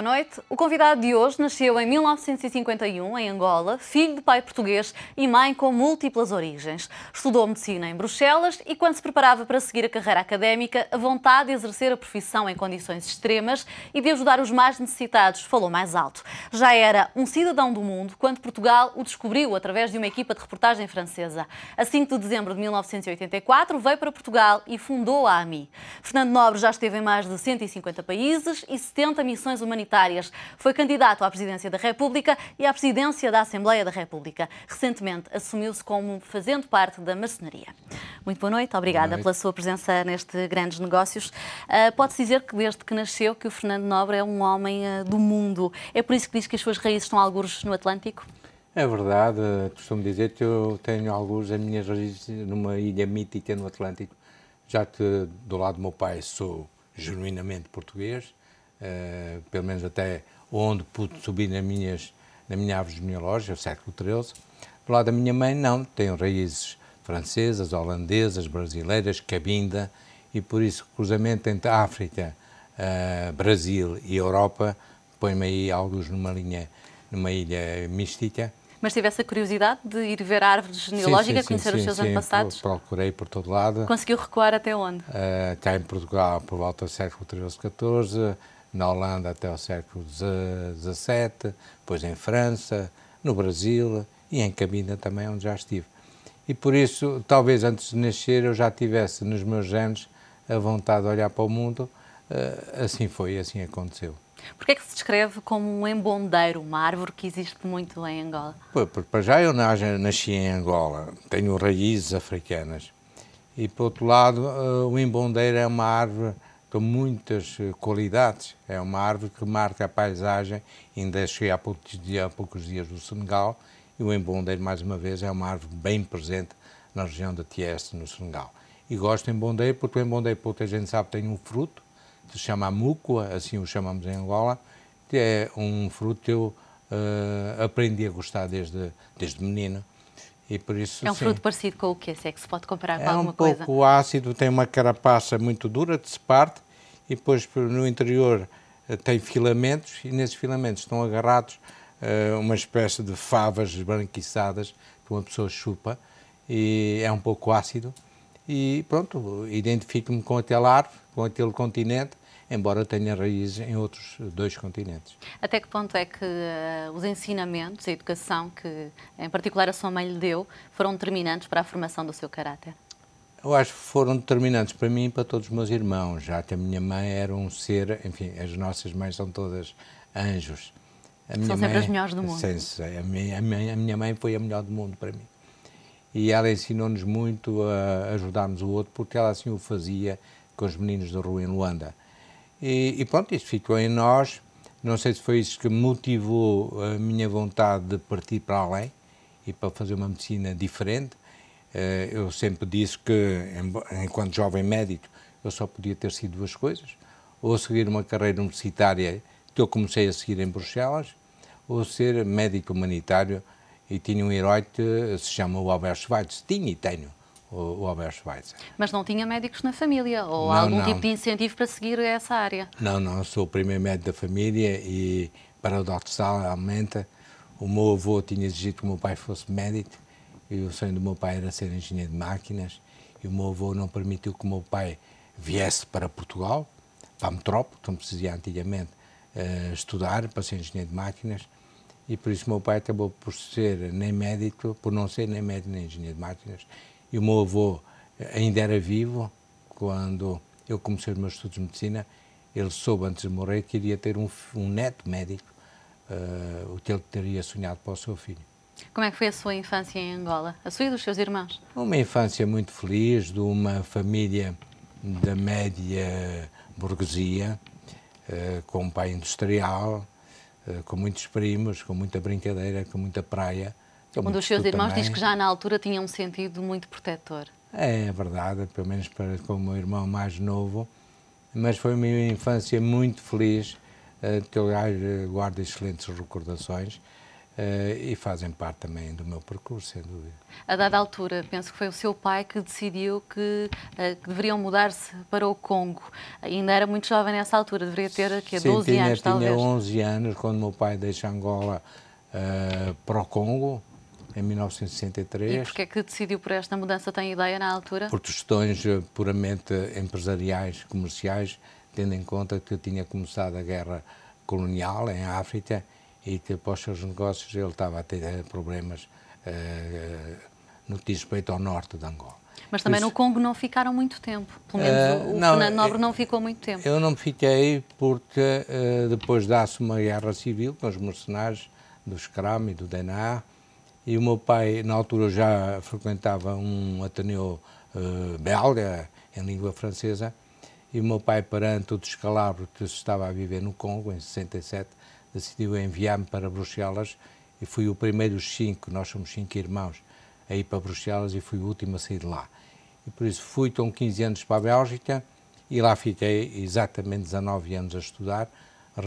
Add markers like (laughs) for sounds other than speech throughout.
boa noite. O convidado de hoje nasceu em 1951, em Angola, filho de pai português e mãe com múltiplas origens. Estudou medicina em Bruxelas e, quando se preparava para seguir a carreira académica, a vontade de exercer a profissão em condições extremas e de ajudar os mais necessitados falou mais alto. Já era um cidadão do mundo quando Portugal o descobriu através de uma equipa de reportagem francesa. A 5 de dezembro de 1984, veio para Portugal e fundou a AMI. Fernando Nobre já esteve em mais de 150 países e 70 missões humanitárias foi candidato à Presidência da República e à Presidência da Assembleia da República. Recentemente assumiu-se como fazendo parte da maçonaria. Muito boa noite, obrigada boa noite. pela sua presença neste Grandes Negócios. Uh, Pode-se dizer que desde que nasceu que o Fernando Nobre é um homem uh, do mundo. É por isso que diz que as suas raízes estão algures no Atlântico? É verdade, costumo dizer que eu tenho alguns as minhas raízes numa ilha mítica no Atlântico. Já que do lado do meu pai sou genuinamente português, eh, pelo menos até onde pude subir nas minhas, na minha árvore genealógica, século XIII. Do lado da minha mãe, não, tenho raízes francesas, holandesas, brasileiras, cabinda, e por isso o cruzamento entre África, uh, Brasil e Europa põe-me aí alguns numa linha, numa ilha mística. Mas tive essa curiosidade de ir ver a árvore genealógica, conhecer sim, os seus antepassados? procurei por todo lado. Conseguiu recuar até onde? Uh, cá em Portugal, por volta do século XIII, XIV, na Holanda até o século XVII, depois em França, no Brasil e em Cabinda também, onde já estive. E por isso, talvez antes de nascer, eu já tivesse nos meus genes a vontade de olhar para o mundo. Eh, assim foi, assim aconteceu. Porquê é que se descreve como um embondeiro, uma árvore que existe muito em Angola? Pois, porque para já eu nasci em Angola, tenho raízes africanas. E por outro lado, eh, o embondeiro é uma árvore com muitas eh, qualidades. É uma árvore que marca a paisagem. Ainda cheguei há poucos, dias, há poucos dias do Senegal e o embondeiro, mais uma vez, é uma árvore bem presente na região da Tieste, no Senegal. E gosto de embondeiro porque o embondeiro, pouca gente sabe, tem um fruto que se chama múcua, assim o chamamos em Angola, que é um fruto que eu uh, aprendi a gostar desde, desde menino e por isso, é um sim. fruto parecido com o que Se é que se pode comparar é com alguma coisa? É um pouco coisa? ácido, tem uma carapaça muito dura que se parte e depois no interior eh, tem filamentos e nesses filamentos estão agarrados uh, uma espécie de favas branquiçadas que uma pessoa chupa e é um pouco ácido e pronto, identifico-me com aquela árvore, com aquele continente embora tenha raízes em outros dois continentes. Até que ponto é que uh, os ensinamentos, a educação que, em particular, a sua mãe lhe deu, foram determinantes para a formação do seu caráter? Eu acho que foram determinantes para mim e para todos os meus irmãos, já que a minha mãe era um ser, enfim, as nossas mães são todas anjos. A são sempre mãe, as melhores do mundo. Sim, a, minha, a, minha, a minha mãe foi a melhor do mundo para mim. E ela ensinou-nos muito a ajudarmos o outro, porque ela assim o fazia com os meninos da rua em Luanda. E, e pronto, isso ficou em nós. Não sei se foi isso que motivou a minha vontade de partir para além e para fazer uma medicina diferente. Eh, eu sempre disse que, enquanto jovem médico, eu só podia ter sido duas coisas: ou seguir uma carreira universitária que eu comecei a seguir em Bruxelas, ou ser médico humanitário. E tinha um herói que se chama o Albert Schweitzer. Tinha e tenho o, Albert Schweitzer. Mas não tinha médicos na família ou não, algum não. tipo de incentivo para seguir essa área? Não, não, sou o primeiro médico da família e paradoxalmente o meu avô tinha exigido que o meu pai fosse médico e o sonho do meu pai era ser engenheiro de máquinas e o meu avô não permitiu que o meu pai viesse para Portugal, para a metrópole, como se dizia antigamente, eh, estudar para ser engenheiro de máquinas e por isso o meu pai acabou por ser nem médico, por não ser nem médico nem engenheiro de máquinas e o meu avô eh, ainda era vivo quando eu comecei os meus estudos de medicina. Ele soube antes de morrer que iria ter um, um neto médico, uh, o que ele teria sonhado para o seu filho. Como é que foi a sua infância em Angola? A sua e dos seus irmãos? Uma infância muito feliz, de uma família da média burguesia, uh, com um pai industrial, uh, com muitos primos, com muita brincadeira, com muita praia. Eu é um dos seus irmãos também. diz que já na altura tinha um sentido muito protetor. É verdade, pelo menos para, com o meu irmão mais novo, mas foi uma infância muito feliz, uh, que eu guardo excelentes recordações. Eh, e fazem parte também do meu percurso, sem dúvida. A dada altura, penso que foi o seu pai que decidiu que, eh, que deveriam mudar-se para o Congo. Ainda era muito jovem nessa altura, deveria ter aqui, 12 tinha, anos, tinha talvez. Tinha 11 anos, quando meu pai deixa Angola uh, para o Congo, em 1963. E porquê é que decidiu por esta mudança? Tem ideia na altura? Por questões eh, puramente eh, empresariais, comerciais, tendo em conta que tinha começado a guerra colonial em África e que após os seus negócios ele estava a ter eh, problemas uh, no que diz respeito ao norte de Angola. Mas também isso, no Congo não ficaram muito tempo. Pelo menos uh, o, Fernando Nobre não ficou muito tempo. Eu não fiquei porque uh, depois dá-se uma guerra civil com os mercenários do SCRAM e do DNA e o meu pai, na altura, já frequentava um Ateneu uh, belga, em língua francesa, e o meu pai, perante o descalabro que se estava a viver no Congo, em 67, decidiu enviar-me para Bruxelas e fui o primeiro dos cinco, nós somos cinco irmãos, a ir para Bruxelas e fui o último a sair de lá. E por isso fui com 15 anos para a Bélgica e lá fiquei exatamente 19 anos a estudar,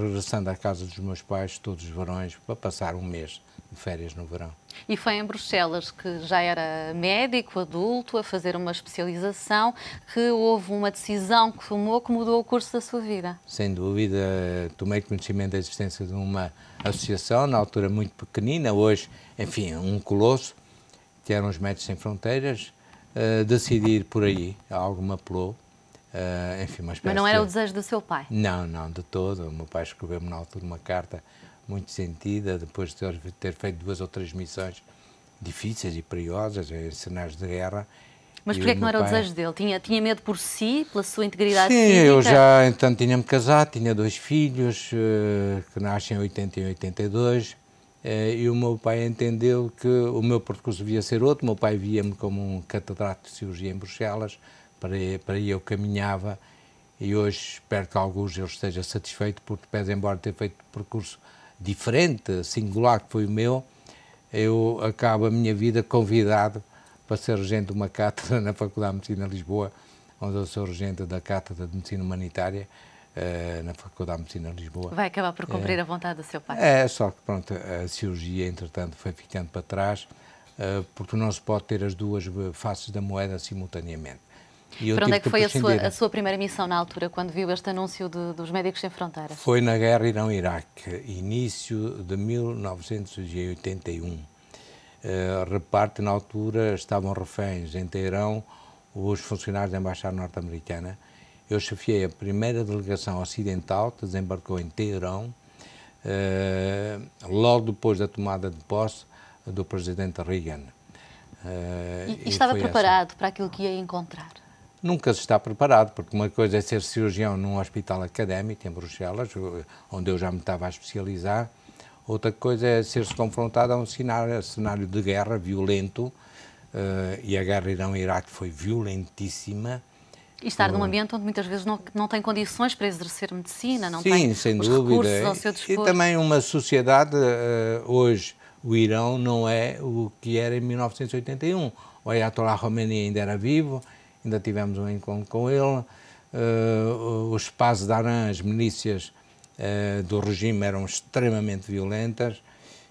regressando à casa dos meus pais todos os verões para passar um mês de férias no verão. E foi em Bruxelas que já era médico, adulto, a fazer uma especialização, que houve uma decisão que tomou que mudou o curso da sua vida. Sem dúvida, tomei conhecimento da existência de uma associação, na altura muito pequenina, hoje, enfim, um colosso, que eram os Médicos Sem Fronteiras, uh, por aí, algo me apelou, Uh, enfim, uma Mas não era de... o desejo do seu pai? Não, não, de todo. O meu pai escreveu-me na altura uma carta muito sentida, depois de ter feito duas ou três missões difíceis e perigosas, em cenários de guerra. Mas porquê é que não era pai... o desejo dele? Tinha, tinha medo por si, pela sua integridade Sim, física? Sim, eu já, então, tinha-me casado, tinha dois filhos, uh, que nascem em 80 e 82, uh, eh, e o meu pai entendeu que o meu percurso devia ser outro. O meu pai via-me como um catedrático de cirurgia em Bruxelas, para, para aí eu caminhava e hoje espero que alguns eles estejam satisfeitos porque, pese embora ter feito um percurso diferente, singular que foi o meu, eu acabo a minha vida convidado para ser regente de uma cátedra na Faculdade de Medicina de Lisboa, onde eu sou regente da Cátedra de Medicina Humanitária uh, na Faculdade de Medicina de Lisboa. Vai acabar por cumprir eh, a vontade do seu pai. É, só que pronto, a cirurgia entretanto foi ficando para trás, uh, porque não se pode ter as duas faces da moeda simultaneamente. Para onde é que, que foi a sua, a sua, primeira missão na altura, quando viu este anúncio de, dos Médicos Sem Fronteiras? Foi na guerra Irão-Iraque, início de 1981. Uh, eh, reparte, na altura, estavam reféns em Teherão os funcionários da Embaixada Norte-Americana. Eu chefiei a primeira delegação ocidental que desembarcou em Teherão, uh, logo depois da tomada de posse do presidente Reagan. Uh, e, e estava preparado essa. para aquilo que ia encontrar? nunca se está preparado, porque uma coisa é ser cirurgião num hospital académico em Bruxelas, onde eu já me estava a especializar, outra coisa é ser-se confrontado a um cenário, a cenário de guerra violento, uh, e a guerra Irão-Iraque foi violentíssima. E estar num eh, ambiente onde muitas vezes não, não tem condições para exercer medicina, não sim, tem sem os dúvida. recursos ao seu dispor. E, e também uma sociedade, uh, hoje, o Irão não é o que era em 1981. O Ayatollah Khomeini ainda era vivo, ainda tivemos um encontro com ele. Uh, os espaços de Aran, as milícias uh, do regime eram extremamente violentas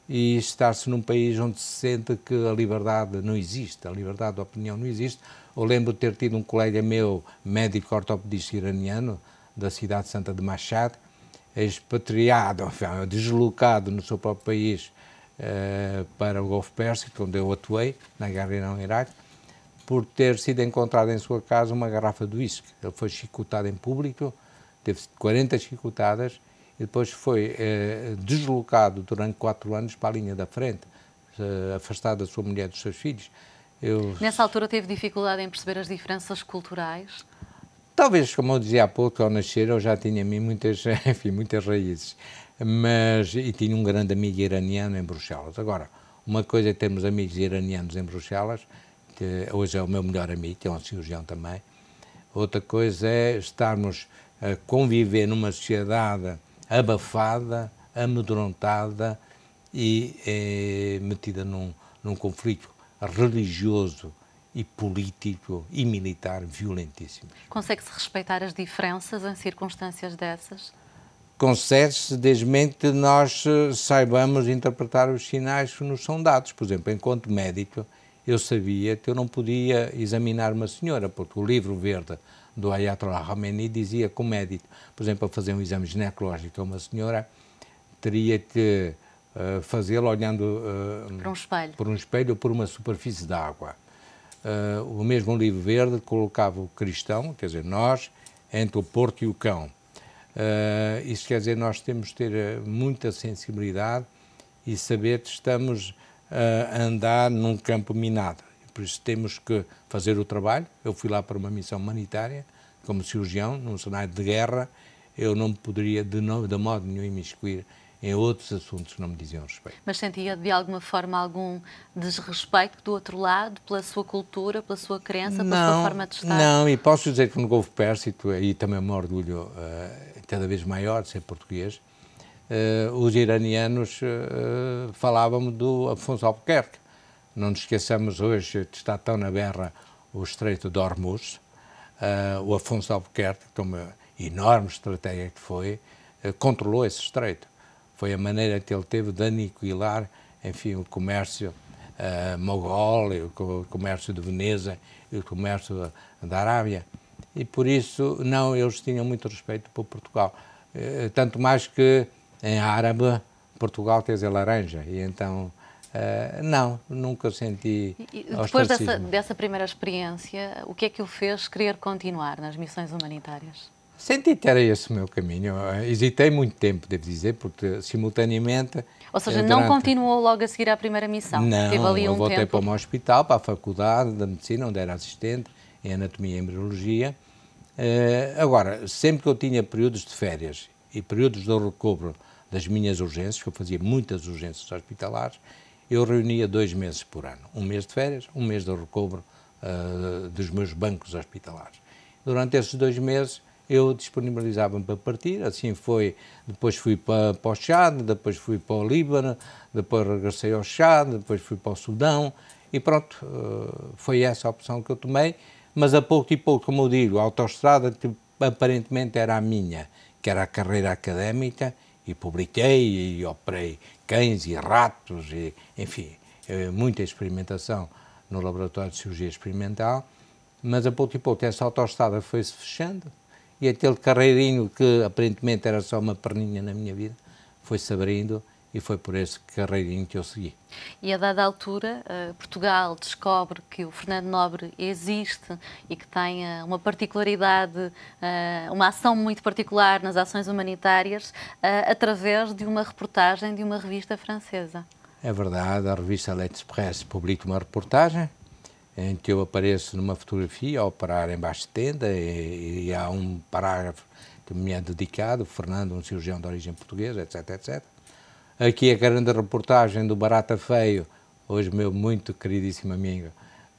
e estar-se num país onde se sente que a liberdade não existe, a liberdade de opinião não existe. Eu lembro de ter tido um colega meu, médico ortopedista iraniano, da cidade santa de Machad, expatriado, (laughs) deslocado no seu próprio país uh, para o Golfo Pérsico, onde eu atuei, na guerra Irão-Iraque, por ter sido encontrada em sua casa uma garrafa de uísque. Ele foi chicotado em público, teve 40 chicotadas e depois foi eh, deslocado durante quatro anos para a linha da frente, eh, afastado da sua mulher e dos seus filhos. Eu... Nessa altura teve dificuldade em perceber as diferenças culturais? Talvez, como eu dizia há pouco, ao nascer eu já tinha muitas, (laughs) enfim, muitas raízes. Mas, e tinha um grande amigo iraniano em Bruxelas. Agora, uma coisa é termos amigos iranianos em Bruxelas, que hoje é o meu melhor amigo, que é um cirurgião também. Outra coisa é estarmos a conviver numa sociedade abafada, amedrontada e é, metida num, num conflito religioso e político e militar violentíssimo. Consegue-se respeitar as diferenças em circunstâncias dessas? Consegue-se, desde que nós eh, saibamos interpretar os sinais que nos são dados. Por exemplo, enquanto médico, eu sabia que eu não podia examinar uma senhora, porque o livro verde do Ayatollah Khomeini dizia que o médico, por exemplo, a fazer um exame ginecológico a uma senhora, teria que uh, fazê-lo olhando uh, por, um espelho. por um espelho ou por uma superfície de água. Uh, o mesmo livro verde colocava o cristão, quer dizer, nós, entre o porco e o cão. isso quer dizer, nós temos de ter muita sensibilidade e saber que estamos uh, andar num campo minado. Por isso temos que fazer o trabalho. Eu fui lá para uma missão humanitária, como cirurgião, num cenário de guerra. Eu não poderia, de, no, de modo nenhum, imiscuir em outros assuntos que não me diziam respeito. Mas sentia de alguma forma algum desrespeito do outro lado, pela sua cultura, pela sua crença, pela não, sua forma de estar? Não, e posso dizer que no Golfo Pérsico, e também é um orgulho uh, cada vez maior de ser português, eh, os iranianos eh, falavam do Afonso Albuquerque. Não nos esqueçamos hoje, está tão na guerra o Estreito de Hormuz, eh, o Afonso Albuquerque, que uma enorme estratégia que foi, controlou esse estreito. Foi a maneira que ele teve de aniquilar, enfim, o comércio uh, mogol, o comércio de Veneza e o comércio da Arábia. E por isso, não, eles tinham muito respeito por Portugal. tanto mais que em árabe, Portugal tens a laranja. E então, uh, não, nunca senti. E, depois dessa, dessa, primeira experiência, o que é que o fez querer continuar nas missões humanitárias? Senti que era esse o meu caminho. Eu eh, hesitei muito tempo, devo dizer, porque simultaneamente. Ou seja, eh, durante... não continuou logo a seguir à primeira missão? Não, ali eu um voltei tempo... para um hospital, para a faculdade da medicina, onde era assistente, em anatomia e embriologia. Uh, agora, sempre que eu tinha períodos de férias e períodos de recobro das minhas urgências, que eu fazia muitas urgências hospitalares, eu reunia dois meses por ano. Um mês de férias, um mês de recobro uh, dos meus bancos hospitalares. Durante esses dois meses, eu disponibilizava-me para partir, assim foi, depois fui para, para o Chad, depois fui para o Líbano, depois regressei ao Chad, depois fui para o Sudão, e pronto, ah, foi essa a opção que eu tomei, mas a pouco e pouco, como eu digo, a autoestrada tipo, aparentemente era a minha, que era a carreira académica, e publiquei e operei cães e ratos, e, enfim, é muita experimentação no laboratório de cirurgia experimental, mas a pouco e pouco essa autoestrada foi-se fechando e aquele carreirinho que aparentemente era só uma perninha na minha vida foi-se abrindo e foi por esse carreirinho que eu segui. E a dada altura, eh, Portugal descobre que o Fernando Nobre existe e que tem eh, uma particularidade, eh, uma ação muito particular nas ações humanitárias, através de uma reportagem de uma revista francesa. É verdade, a revista L'Express publica uma reportagem em que eu apareço numa fotografia a operar embaixo de tenda e, e há um parágrafo que me é dedicado, Fernando, um cirurgião de origem portuguesa, etc, etc aqui a grande reportagem do Barata Feio, hoje meu muito queridíssimo amigo,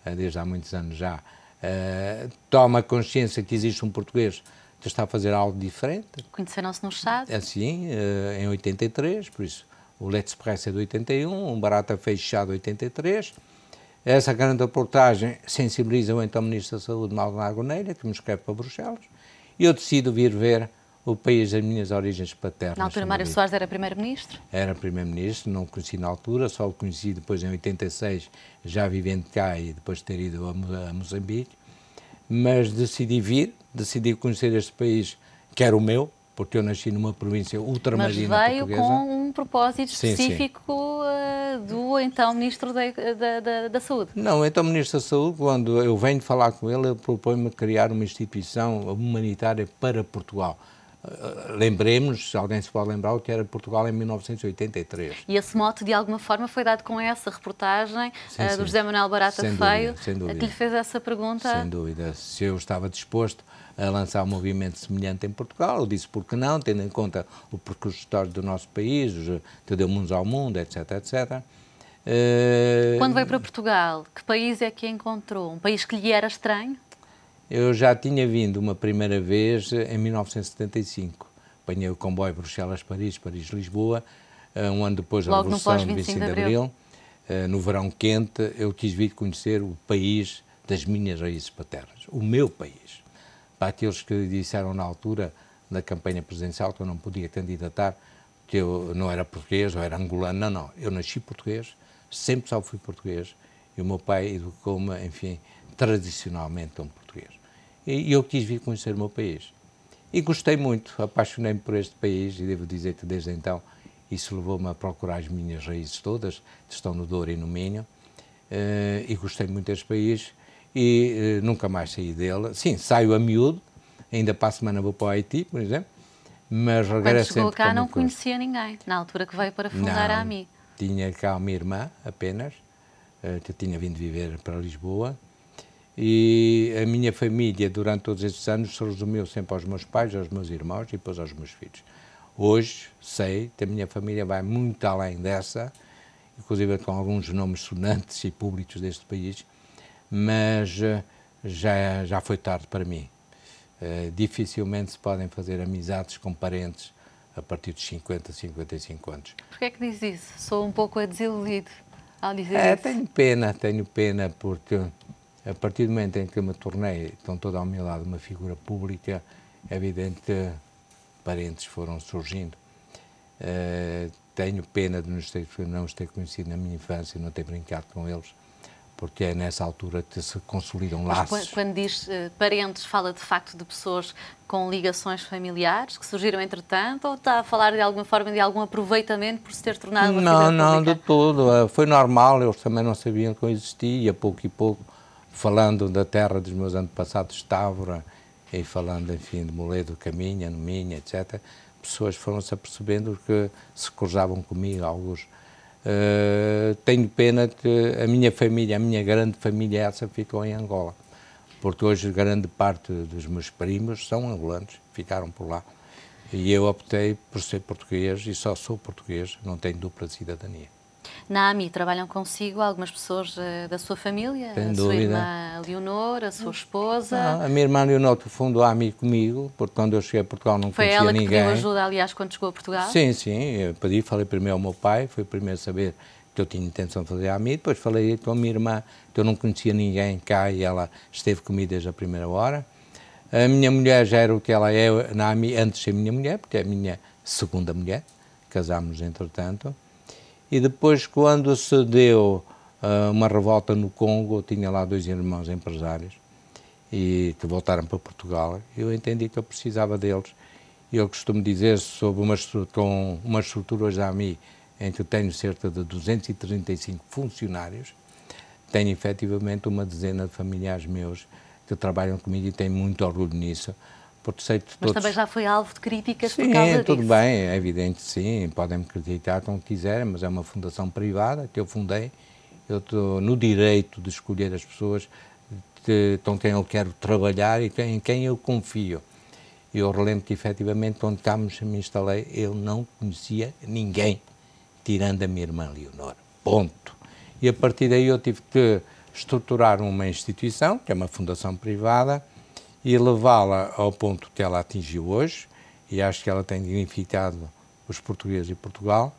eh, desde há muitos anos já, eh, toma consciência que existe um português que está a fazer algo diferente. Conheceram-se no Estado? Assim, em 83, por isso o Let's Press é de 81, o Barata Feio Chá de 83. Essa grande reportagem sensibiliza o então Ministro da Saúde, Maldonado Neira, que me escreve para Bruxelas, e eu decido vir ver o país das minhas origens paternas. Na altura, Mário Soares era Primeiro-Ministro? Era Primeiro-Ministro, não o conheci na altura, só o conheci depois em 86, já vivendo cá e depois de ter ido a Moçambique. Mas decidi vir, decidi conhecer este país que era o meu, porque eu nasci numa província ultramarina Mas veio portuguesa. com um propósito específico sim, sim. Eh, do então Ministro da, da, da, da, Saúde. Não, então Ministro da Saúde, quando eu venho falar com ele, ele propõe-me criar uma instituição humanitária para Portugal. Eh, lembremos, se alguém se pode lembrar, o que era Portugal em 1983. E esse mote, de alguma forma, foi dado com essa reportagem sim, eh, do José Manuel Barata sem Feio, dúvida, dúvida. que lhe fez essa pergunta. Sem dúvida. Se eu estava disposto a lançar um movimento semelhante em Portugal, eu disse porque não, tendo em conta o percurso histórico do nosso país, deu Mundos ao mundo, etc, etc. Eh, Quando veio para Portugal, que país é que encontrou? Um país que lhe era estranho? Eu já tinha vindo uma primeira vez em 1975. Apanhei o comboio Bruxelas-Paris, Paris-Lisboa, eh, um ano depois da Revolução de 25 de Abril. Abril. Eh, no verão quente, eu quis vir conhecer o país das minhas raízes paternas, o meu país. Para aqueles que disseram na altura da campanha presidencial que eu não podia candidatar, que eu não era português ou era angolano, não, não. Eu nasci português, sempre só fui português e o meu pai educou-me, enfim, tradicionalmente um português. E eu quis vir conhecer o meu país. E gostei muito, apaixonei-me por este país e devo dizer que desde então isso levou-me a procurar as minhas raízes todas, que estão no Douro e no Minho. Eh, e gostei muito deste país e eh, nunca mais saí dele. Sim, saio a miúdo, ainda para a semana vou para o Haiti, por exemplo, mas regresso Quando chegou cá não conhecia ninguém, na altura que veio para fundar não, a AMI. Tinha cá uma irmã apenas, eh, que tinha vindo viver para Lisboa, e a minha família, durante todos esses anos, se resumiu sempre aos meus pais, aos meus irmãos e depois aos meus filhos. Hoje, sei que a minha família vai muito além dessa, inclusive com alguns nomes sonantes e públicos deste país, mas eh, já, já foi tarde para mim. Uh, dificilmente se podem fazer amizades com parentes a partir dos 50, 55 anos. Porquê é que diz isso? Sou um pouco desiludido ao dizer é, isso. Tenho pena, tenho pena, porque a partir do momento em que me tornei, então, toda ao meu lado, uma figura pública, é evidente que parentes foram surgindo. Uh, tenho pena de nos ter, não os ter conhecido na minha infância, não ter brincado com eles, porque é nessa altura que se consolidam laços. Mas quando diz uh, parentes, fala de facto de pessoas com ligações familiares que surgiram entretanto, ou está a falar de alguma forma de algum aproveitamento por se ter tornado uma Não, não, pública? de todo. Uh, eh, foi normal, eles também não sabiam que eu existia, pouco e pouco falando da terra dos meus antepassados, Távora, e falando, enfim, de Moledo, Caminha, Minha, etc., pessoas foram-se apercebendo que se cruzavam comigo, alguns. Uh, tenho pena que a minha família, a minha grande família essa ficou em Angola, porque hoje grande parte dos meus primos são angolanos, ficaram por lá. E eu optei por ser português e só sou português, não tenho dupla cidadania. Na AMI trabalham consigo algumas pessoas eh, da sua família? Sem a sua irmã Leonor, a sua esposa? Ah, a minha irmã Leonor fundou a AMI comigo, porque quando eu cheguei a Portugal não foi conhecia ninguém. Foi ela que deu ajuda, aliás, quando chegou a Portugal? Sim, sim. Eu pedi, falei primeiro ao meu pai, foi o primeiro a saber que eu tinha intenção de fazer a AMI, depois falei com a minha irmã, que eu não conhecia ninguém cá e ela esteve comigo desde a primeira hora. A minha mulher já era o que ela é na AMI antes de ser minha mulher, porque é a minha segunda mulher, casámos entretanto. E depois, quando se deu uh, uma revolta no Congo, eu tinha lá dois irmãos empresários e que voltaram para Portugal. Eu entendi que eu precisava deles. E eu costumo dizer sobre uma com uma estrutura hoje a mim, em que tenho cerca de 235 funcionários, tenho efetivamente uma dezena de familiares meus que trabalham comigo e tenho muito orgulho nisso por defeito de Mas também já foi alvo de críticas sim, por causa tudo disso. bem, é evidente, sim, podem me criticar como quiserem, mas é uma fundação privada que eu fundei, eu estou no direito de escolher as pessoas com quem eu quero trabalhar e em quem eu confio. Eu relembro que, efetivamente, onde cá me instalei, eu não conhecia ninguém, tirando a minha irmã Leonor. Ponto. E a partir daí eu tive que estruturar uma instituição, que é uma fundação privada, e levá-la ao ponto que ela atingiu hoje, e acho que ela tem dignificado os portugueses e Portugal,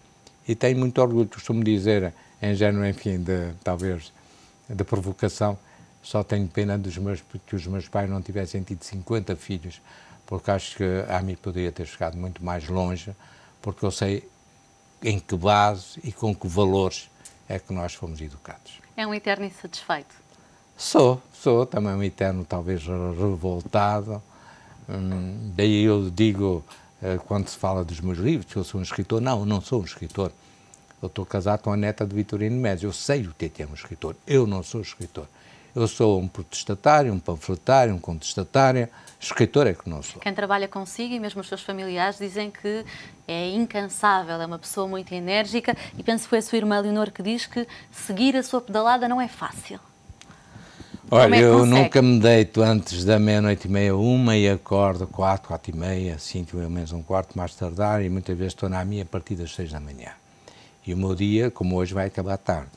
e tenho muito orgulho, costumo dizer, em género, enfim, de, talvez, de provocação, só tenho pena dos meus, que os meus pais não tivessem tido 50 filhos, porque acho que a mim poderia ter chegado muito mais longe, porque eu sei em que base e com que valores é que nós fomos educados. É um eterno insatisfeito. Sou, sou também um eterno, talvez revoltado. Hum, daí eu digo, eh, quando se fala dos meus livros, que eu sou um escritor. Não, não sou um escritor. Eu estou casado com a neta de Vitorino Médio. Eu sei o é que é um escritor. Eu não sou escritor. Eu sou um protestatário, um panfletário, um contestatário. Escritor é que não sou. Quem trabalha consigo e mesmo os seus familiares dizem que é incansável, é uma pessoa muito enérgica. E penso que foi a sua irmã Leonor que diz que seguir a sua pedalada não é fácil. Olha, é eu nunca me deito antes da meia-noite e meia, uma e acordo quatro, quatro e meia, cinco, ou menos um quarto mais tardar e muitas vezes estou na minha a partir das seis da manhã. E o meu dia, como hoje, vai acabar tarde.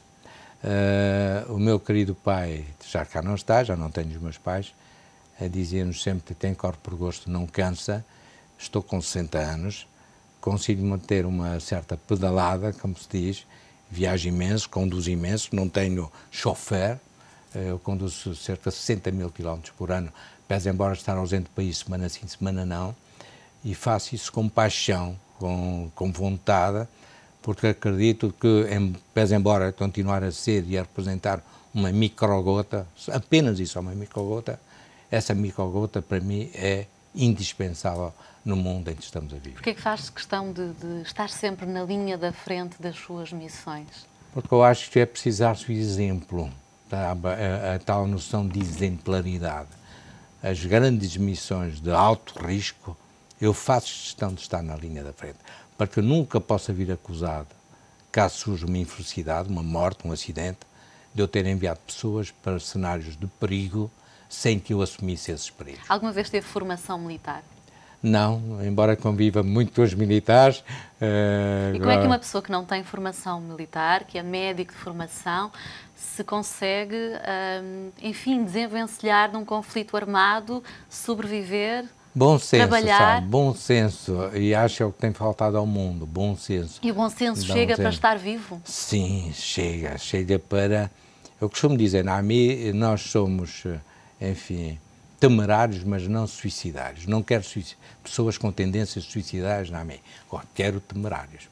Uh, o meu querido pai já cá não está, já não tenho os meus pais, a dizer-nos sempre que tem corpo por gosto, não cansa, estou com 60 anos, consigo manter uma certa pedalada, como se diz, viajo imenso, conduzo imenso, não tenho chofer, eh, eu conduzo cerca de 60 mil quilómetros por ano, pese embora estar ausente do país semana sim, semana não, e faço isso com paixão, com, com vontade, porque acredito que, em, pese embora continuar a ser e a representar uma microgota, apenas isso, uma microgota, essa microgota para mim é indispensável no mundo em que estamos a viver. Porquê é que faz questão de, de estar sempre na linha da frente das suas missões? Porque eu acho que é precisar-se o exemplo a, a tal noção de exemplaridade. As grandes missões de alto risco, eu faço gestão de estar na linha da frente, para que eu nunca possa vir acusado, caso surja uma infelicidade, uma morte, um acidente, de eu ter enviado pessoas para cenários de perigo sem que eu assumisse esses perigos. Alguma vez teve formação militar? Não, embora conviva muito com os militares. Uh, e como é que uma pessoa que não tem formação militar, que é médico de formação, se consegue, enfim, desenvencilhar num conflito armado, sobreviver, bom senso, trabalhar. Sabe? Bom senso, e acho que é o que tem faltado ao mundo, bom senso. E o bom senso chega para estar vivo? Sim, chega, chega para... Eu costumo dizer, na AMI nós somos, enfim, temerários, mas não suicidários. Não quero suic... pessoas com tendências suicidárias na AMI. quero temerários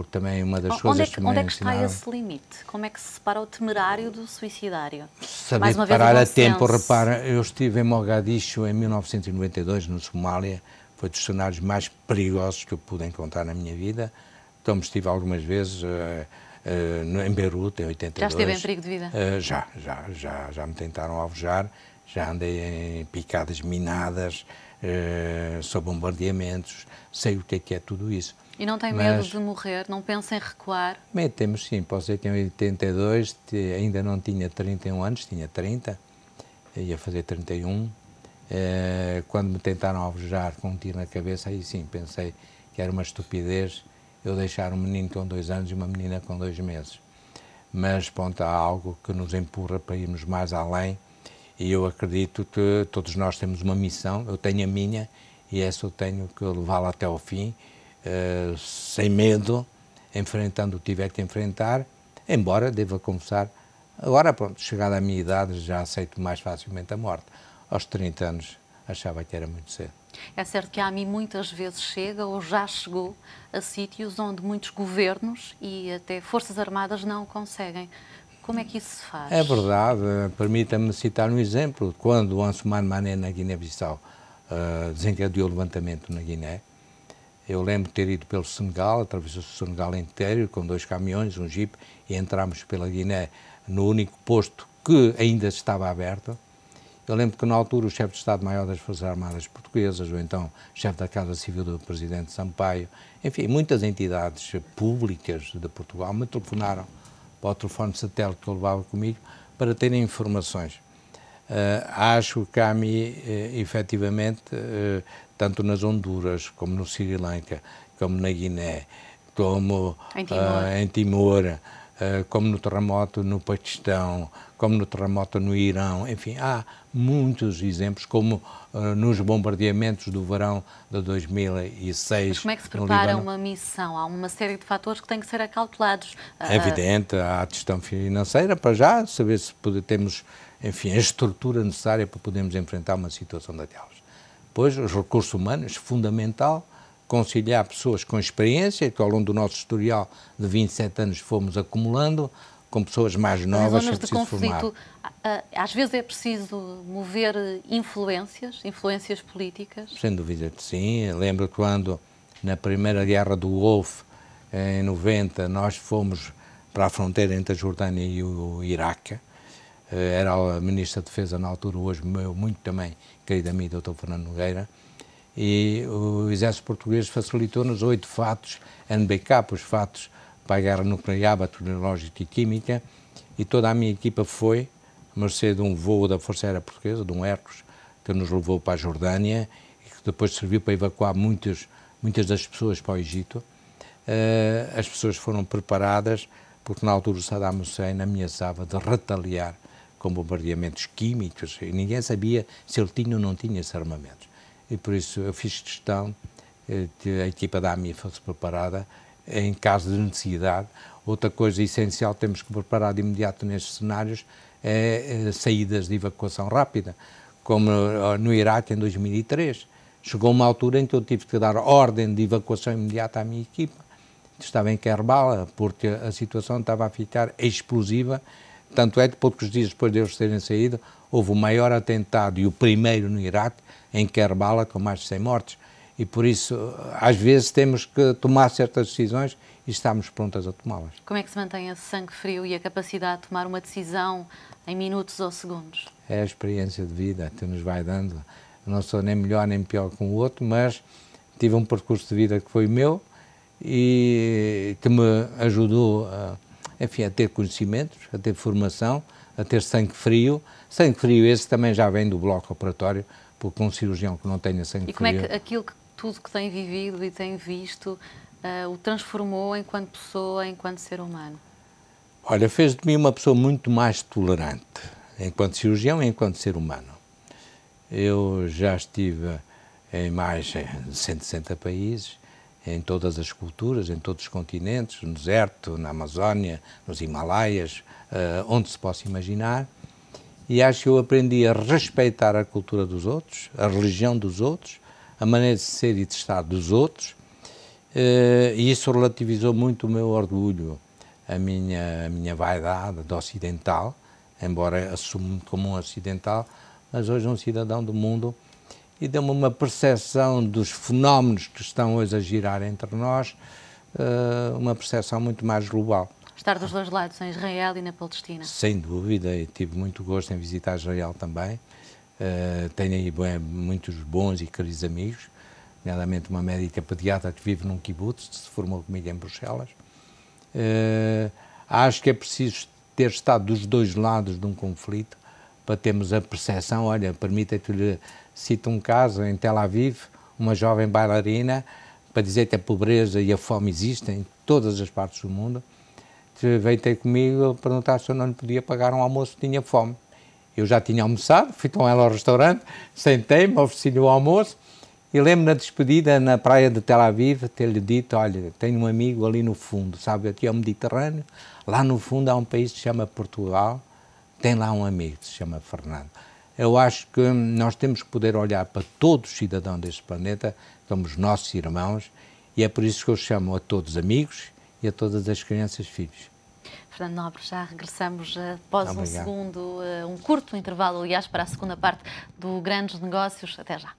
porque também uma das onde coisas é que, Onde é que é é está esse limite? Como é que se separa o temerário do suicidário? Saber Mais uma parar vez, a tempo, repara, eu estive em Mogadishu em 1992, no Somália, foi dos cenários mais perigosos que eu pude encontrar na minha vida. Então estive algumas vezes uh, uh, em Beirute, em 82. Já esteve em perigo de vida? Uh, já, já, já, já me tentaram alvejar, já andei em picadas minadas, sob bombardeamentos, sei o que é, que é tudo isso. E não tem medo de morrer? Não pensa em recuar? Temos sim. Posso dizer que em 82 ainda não tinha 31 anos, tinha 30, ia fazer 31. Eh, quando me tentaram alvejar com um tiro na cabeça, aí sim pensei que era uma estupidez eu deixar um menino com dois anos e uma menina com dois meses. Mas, ponto, há algo que nos empurra para irmos mais além e eu acredito que todos nós temos uma missão, eu tenho a minha e essa eu tenho que levá-la até ao fim eh, sem medo, enfrentando o que tiver que enfrentar, embora deva confessar, agora pronto, chegada à minha idade já aceito mais facilmente a morte. Aos 30 anos achava que era muito cedo. É certo que a mim muitas vezes chega ou já chegou a sítios onde muitos governos e até forças armadas não conseguem. Como é que isso se faz? É verdade. Permita-me citar um exemplo. Quando o Ansumar Mané, na Guiné-Bissau, eh, desencadeou o levantamento na Guiné, eu lembro de ter ido pelo Senegal, atravessou o Senegal inteiro com dois caminhões, um jeep, e entramos pela Guiné no único posto que ainda estava aberto. Eu lembro que na altura o chefe de Estado-Maior das Forças Armadas Portuguesas, ou então chefe da Casa Civil do Presidente Sampaio, enfim, muitas entidades públicas de Portugal me telefonaram para o telefone satélite que eu levava comigo para terem informações. Uh, acho que a AMI, uh, eh, efetivamente, uh, tanto nas Honduras, como no Sri Lanka, como na Guiné, como em Timor, uh, em Timor uh, como no terremoto no Paquistão, como no terremoto no Irão, enfim, há muitos exemplos, como uh, nos bombardeamentos do verão de 2006. Mas como é que se prepara uma missão? Há uma série de fatores que têm que ser acautelados. É evidente, há a questão financeira, para já, saber se temos, enfim, a estrutura necessária para podermos enfrentar uma situação daquelas. Pois os recursos humanos, fundamental, conciliar pessoas com experiência, que ao longo do nosso historial de 27 anos fomos acumulando, com pessoas mais novas que é preciso conflito, formar. Às vezes é preciso mover eh, influências, influências políticas? Sem dúvida que sim. Lembro quando, na primeira guerra do Golfo, em 90, nós fomos para a fronteira entre a Jordânia e o Iraque. Eh, era a Ministra da de Defesa na altura, hoje meu, muito também querido amigo Dr. Fernando Nogueira, e o exército português facilitou-nos oito fatos, NBK, os fatos para a guerra nuclear, batoniológica e química, e toda a minha equipa foi, a mercê de um voo da Força Aérea Portuguesa, de um Hercos, que nos levou para a Jordânia, e que depois serviu para evacuar muitas, muitas das pessoas para o Egito. Uh, as pessoas foram preparadas, porque na altura o Saddam Hussein ameaçava de retaliar com bombardeamentos químicos, e ninguém sabia se ele tinha ou não tinha esses armamentos. E por isso eu fiz questão que eh, a equipa da AMIA fosse preparada em caso de necessidade. Outra coisa essencial temos que preparar de imediato nestes cenários é eh, saídas de evacuação rápida, como eh, no Iraque em 2003. Chegou uma altura em que eu tive que dar ordem de evacuação imediata à minha equipa. Estava em Kerbala, porque a situação estava a ficar explosiva tanto é que poucos dias depois deles terem saído, houve o maior atentado e o primeiro no Iraque, em Kerbala, com mais de 100 mortes. E por isso, às vezes, temos que tomar certas decisões e estamos prontas a tomá-las. Como é que se mantém esse sangue frio e a capacidade de tomar uma decisão em minutos ou segundos? É a experiência de vida que nos vai dando. Eu não sou nem melhor nem pior que o outro, mas tive um percurso de vida que foi meu e que me ajudou a enfim, a ter conhecimentos, a ter formação, a ter sangue frio. Sangue frio esse também já vem do bloco operatório, porque um cirurgião que não tenha sangue frio... E como é que aquilo que tudo que tem vivido e tem visto uh, o transformou enquanto pessoa, enquanto ser humano? Olha, fez de mim uma pessoa muito mais tolerante, enquanto cirurgião e enquanto ser humano. Eu já estive em mais de 160 países, em todas as culturas, em todos os continentes, no deserto, na Amazónia, nos Himalaias, uh, onde se possa imaginar. E acho que eu aprendi a respeitar a cultura dos outros, a religião dos outros, a maneira de ser e de estar dos outros. Uh, e isso relativizou muito o meu orgulho, a minha, a minha vaidade de ocidental, embora assumo como um ocidental, mas hoje um cidadão do mundo e deu-me uma percepção dos fenómenos que estão hoje a girar entre nós, eh, uma percepção muito mais global. Estar dos dois lados, em Israel e na Palestina. Sem dúvida, e tive muito gosto em visitar Israel também. Eh, tenho aí bem, muitos bons e queridos amigos, nomeadamente uma médica pediatra que vive num kibutz, que se formou comigo em Bruxelas. Eh, acho que é preciso ter estado dos dois lados de um conflito para termos a percepção, olha, permita-te Cito um caso em Tel Aviv, uma jovem bailarina, para dizer que a pobreza e a fome existem em todas as partes do mundo, veio ter comigo perguntar se eu não lhe podia pagar um almoço, tinha fome. Eu já tinha almoçado, fui com ela ao restaurante, sentei-me, ofereci-lhe o almoço e lembro na despedida na praia de Tel Aviv ter-lhe dito: Olha, tenho um amigo ali no fundo, sabe? Aqui é o Mediterrâneo, lá no fundo há um país que se chama Portugal, tem lá um amigo que se chama Fernando eu acho que nós temos que poder olhar para todo cidadão deste planeta, somos nossos irmãos, e é por isso que eu chamo a todos amigos e a todas as crianças filhos. Fernando Nobre, já regressamos eh, após Obrigado. um segundo, eh, um curto intervalo, aliás, para a segunda parte do Grandes Negócios. Até já.